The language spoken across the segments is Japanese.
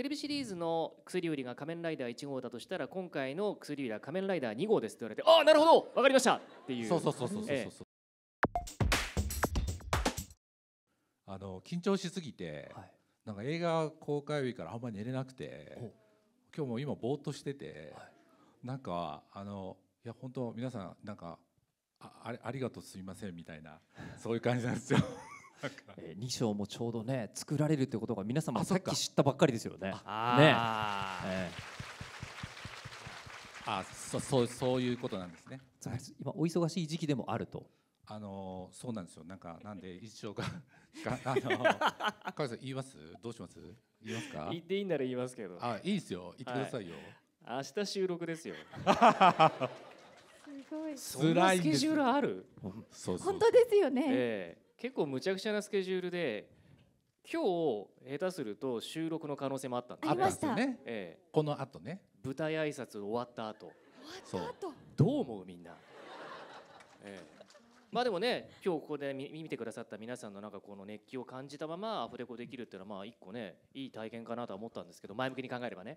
テレビシリーズの薬売りが仮面ライダー1号だとしたら今回の薬売りは仮面ライダー2号ですって言われてああなるほどわかりましたっていうそうそうそうそうそうそう、ええ、あの緊張しすぎて、はい、なんか映画公開日からあんまり寝れなくて今日も今ぼーっとしてて、はい、なんかあのいや本当皆さんなんかああれありがとうすみませんみたいなそういう感じなんですよ二章もちょうどね作られるってことが皆様さっき知ったばっかりですよね。あ、ねあそそうそういうことなんですね。今お忙しい時期でもあると。あのそうなんですよ。なんかなんで一章が あの川さん言います？どうします？言いますか？言っていいなら言いますけど。あいいですよ。言ってくださいよ。明日収録ですよ。すごい。辛スケジュールある。本当ですよね。結構むちゃくちゃなスケジュールで今日下手すると収録の可能性もあったんですありましたね、ええ、この後ね舞台挨拶終わった後終わった後どう思うみんな、ええ、まあでもね今日ここで見てくださった皆さんのなんかこの熱気を感じたままアフレコできるっていうのはまあ一個ねいい体験かなと思ったんですけど前向きに考えればね、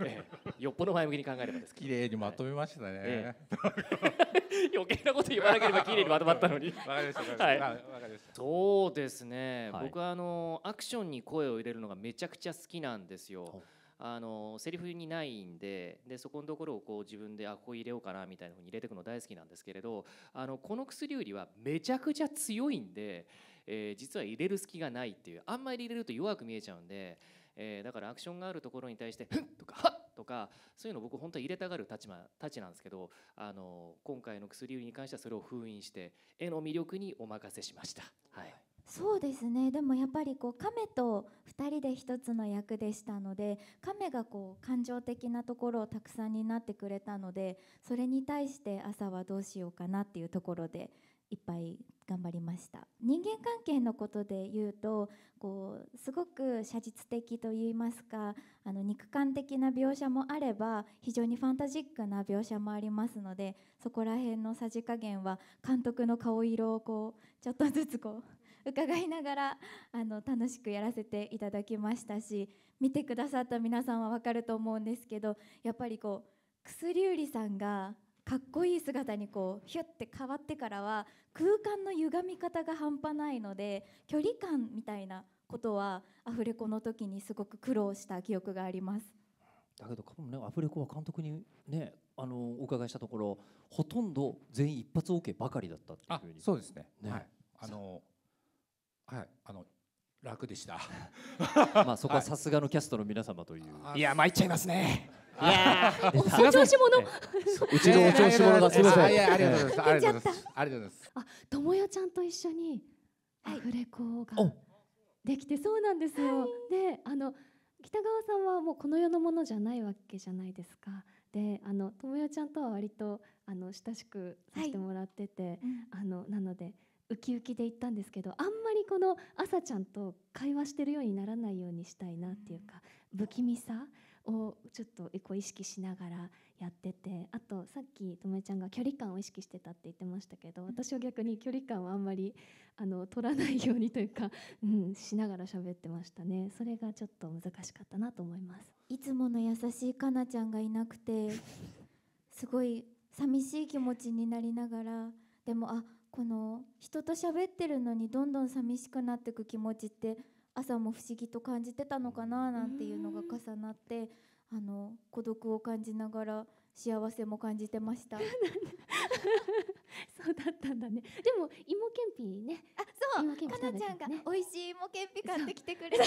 えよっぽど前向きに考えればです綺麗にまとめましたね、え 余計なこと言わなければ綺麗にまとまったのにわかりましたしたそうですね、はい、僕はあのアクションに声を入れるのがめちゃくちゃ好きなんですよ。あのセリフにないんででそこのところをこう自分であここ入れようかなみたいなふうに入れていくの大好きなんですけれどあのこの薬売りはめちゃくちゃ強いんで、えー、実は入れる隙がないっていうあんまり入れると弱く見えちゃうんで、えー、だからアクションがあるところに対して「ふん!」とか「はっ!」とかそういうの僕本当は入れたがる立場たちなんですけどあの今回の薬売りに関してはそれを封印して絵の魅力にお任せしました。はいそうですねでもやっぱりこう亀と2人で1つの役でしたので亀がこう感情的なところをたくさんになってくれたのでそれに対して朝はどうしようかなっていうところでいっぱい頑張りました人間関係のことで言うとこうすごく写実的といいますかあの肉感的な描写もあれば非常にファンタジックな描写もありますのでそこら辺のさじ加減は監督の顔色をこうちょっとずつこう伺いながらあの楽しくやらせていただきましたし見てくださった皆さんは分かると思うんですけどやっぱりこう薬売りさんがかっこいい姿にこうひゅって変わってからは空間の歪み方が半端ないので距離感みたいなことはアフレコの時にすごく苦労した記憶があります。だけど多分ねアフレコは監督にねあのお伺いしたところほとんど全員一発 OK ばかりだったっていうふうにそうですね、ね、はいあのはいあの楽でした まあそこはさすがのキャストの皆様という、い、や参っちゃいますねいや お調子者うちのお調子者がすみませんありがとうございますありがとうございますありがとうございますあ友よちゃんと一緒にアフレコができてそうなんですよ、であの北川さんはもうこの世のものじゃないわけじゃないですかであの友よちゃんとは割とあの親しくさせてもらってて、あのなのでウキウキで行ったんですけどあんまりこの朝ちゃんと会話してるようにならないようにしたいなっていうか不気味さをちょっとこう意識しながらやっててあとさっきともえちゃんが距離感を意識してたって言ってましたけど私は逆に距離感をあんまりあの取らないようにというか、うん、しながら喋ってましたねそれがちょっと難しかったなと思いますいつもの優しいかなちゃんがいなくてすごい寂しい気持ちになりながらでもあこの人と喋ってるのにどんどん寂しくなってく気持ちって朝も不思議と感じてたのかななんていうのが重なってあの孤独を感じながら幸せも感じてましたそうだったんだねでも芋けんぴねあそう、ね、かなちゃんが美味しい芋けんぴ買ってきてくれて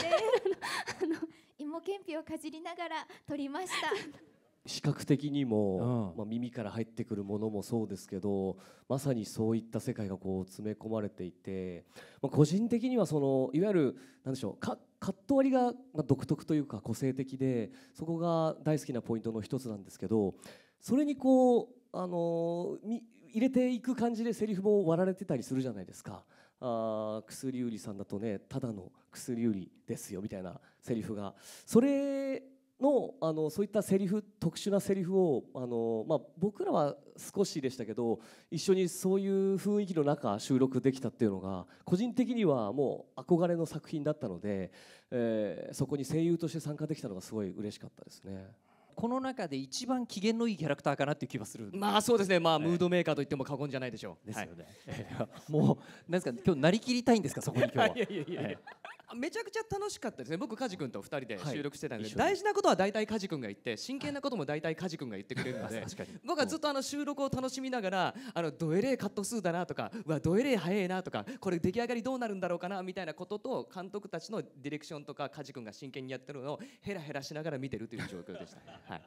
芋けんぴをかじりながら撮りました視覚的にも、うん、まあ、耳から入ってくるものもそうですけどまさにそういった世界がこう詰め込まれていて、まあ、個人的にはそのいわゆるんでしょうカット割りが独特というか個性的でそこが大好きなポイントの一つなんですけどそれにこう、あのー、入れていく感じでセリフも割られてたりするじゃないですか。あ薬売りさんだとねただの薬売りですよみたいなセリフがそれのあのそういったセリフ特殊なセリフをあの、まあ、僕らは少しでしたけど一緒にそういう雰囲気の中収録できたっていうのが個人的にはもう憧れの作品だったので、えー、そこに声優として参加できたのがすごい嬉しかったですね。この中で一番機嫌のいいキャラクターかなっていう気はするまあそうですねまあ、ムードメーカーと言っても過言じゃないでしょうですよね、はい、もうなんですか今日なりきりたいんですかそこに今日は いやいやいやいや、めちゃくちゃ楽しかったですね僕梶君と2人で収録してたんで、はい、大事なことは大体梶君が言って真剣なことも大体梶君が言ってくれるので僕はずっとあの収録を楽しみながらあのドエレーカット数だなとかうわドエレー早いなとかこれ出来上がりどうなるんだろうかなみたいなことと監督たちのディレクションとか梶君が真剣にやってるのをへらへらしながら見てるという状況でした、はい。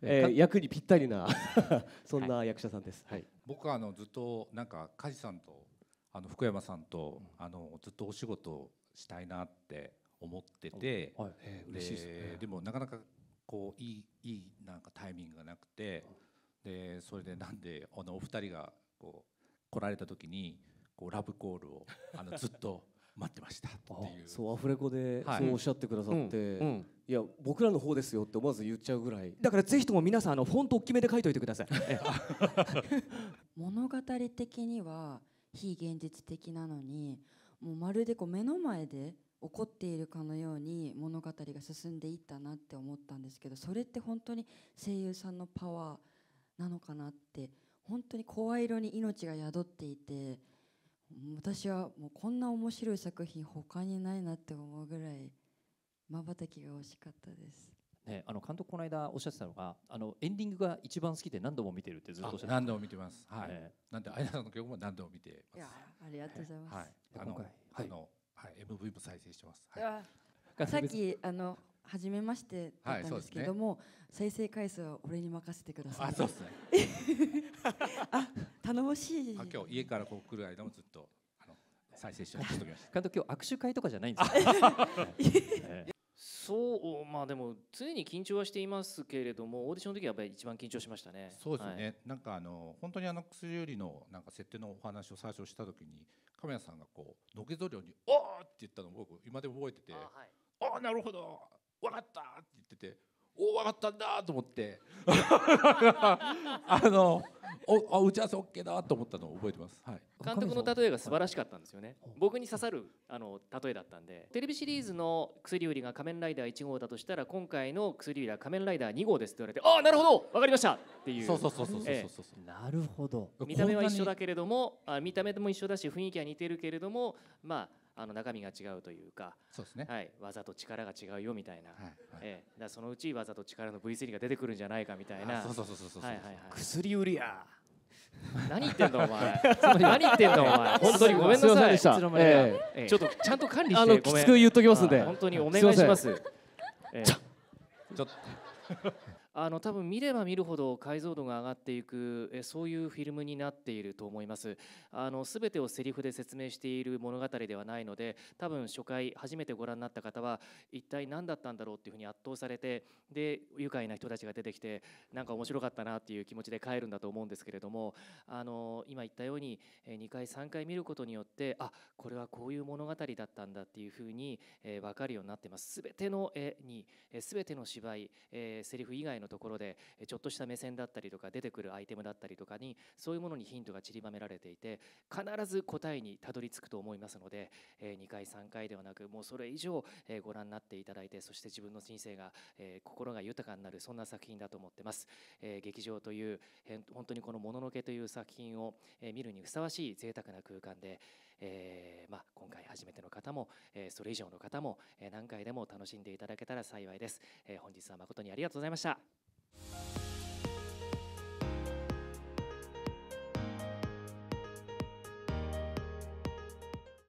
えー、役にぴったりな そんな役者さんです。はい。僕はあのずっとなんか梶さんとあの福山さんと、あのずっとお仕事したいなって思ってて、はいえー、嬉しいですね。でもなかなかこういいいいなんかタイミングがなくて、でそれでなんであのお二人がこう来られた時にこうラブコールをあのずっと待ってましたっていうそうアフレコでそうおっしゃってくださって、はい、いや僕らの方ですよって思わず言っちゃうぐらいだからぜひとも皆さんあのフォント大きめで書いといてください 物語的には非現実的なのにもうまるでこう目の前で起こっているかのように物語が進んでいったなって思ったんですけどそれって本当に声優さんのパワーなのかなって本当に声色に命が宿っていて。私はもうこんな面白い作品他にないなって思うぐらいまばたきが惜しかったです。ね、あの監督この間おっしゃってたのがあのエンディングが一番好きで何度も見てるってずっとっ何度も見てます。はい。えー、なんであやさんの曲も何度も見てます。いやありがとうございます。はい。あの、はい、あの、はい、MV も再生してます。はい。さっきあの初めましてだったんですけども、はいね、再生回数は俺に任せてください。あ、そうですね。あ、頼もしい。あ、今日家からこう来る間もずっとあの再生しておきました。監督今日握手会とかじゃないんですか。そうまあでも常に緊張はしていますけれどもオーディションの時はやっぱり一番緊張しましたね。そうですね。はい、なんかあの本当にあの薬よりのなんか設定のお話を最初した時に亀谷さんがこうのけぞるようにおーって言ったのを僕今でも覚えてて、あ、はい、なるほど分かったって言ってておお分かったんだと思って あのお打ち合わせ OK だと思ったのを覚えてます、はい、監督の例えが素晴らしかったんですよね、はい、僕に刺さるあの例えだったんでテレビシリーズの薬売りが仮面ライダー1号だとしたら今回の薬売りは仮面ライダー2号ですって言われてああなるほど分かりましたっていうそうそうそうそうそうそう、ええ、なるほど見た目は一緒だけれどもあ見た目も一緒だし雰囲気は似てるけれどもまああの中身が違うというかそうですね、はい、技と力が違うよみたいな、はいはい、えー、だそのうち技と力の V3 が出てくるんじゃないかみたいな薬売りや何言ってんだお前 何言ってんだお前本当にごめんなさい、えー、ちょっとちゃんと管理してあのきつく言っときますんで本当にお願いします、えー、ちょっとあの多分見れば見るほど解像度が上がっていくえそういうフィルムになっていると思いますあの全てをセリフで説明している物語ではないので多分初回初めてご覧になった方は一体何だったんだろうっていうふうに圧倒されてで愉快な人たちが出てきてなんか面白かったなっていう気持ちで帰るんだと思うんですけれどもあの今言ったように2回3回見ることによってあこれはこういう物語だったんだっていうふうに、え分かるようになってます。全ての絵に、え全ての芝居、えー、セリフ以外ののところでちょっとした目線だったりとか出てくるアイテムだったりとかにそういうものにヒントが散りばめられていて必ず答えにたどり着くと思いますので2回3回ではなくもうそれ以上ご覧になっていただいてそして自分の人生が心が豊かになるそんな作品だと思ってます。劇場という本当にこの「もののけ」という作品を見るにふさわしい贅沢な空間でえー、まあ、今回初めての方も、えそれ以上の方も、え何回でも楽しんでいただけたら幸いです、え本日は誠にありがとうございました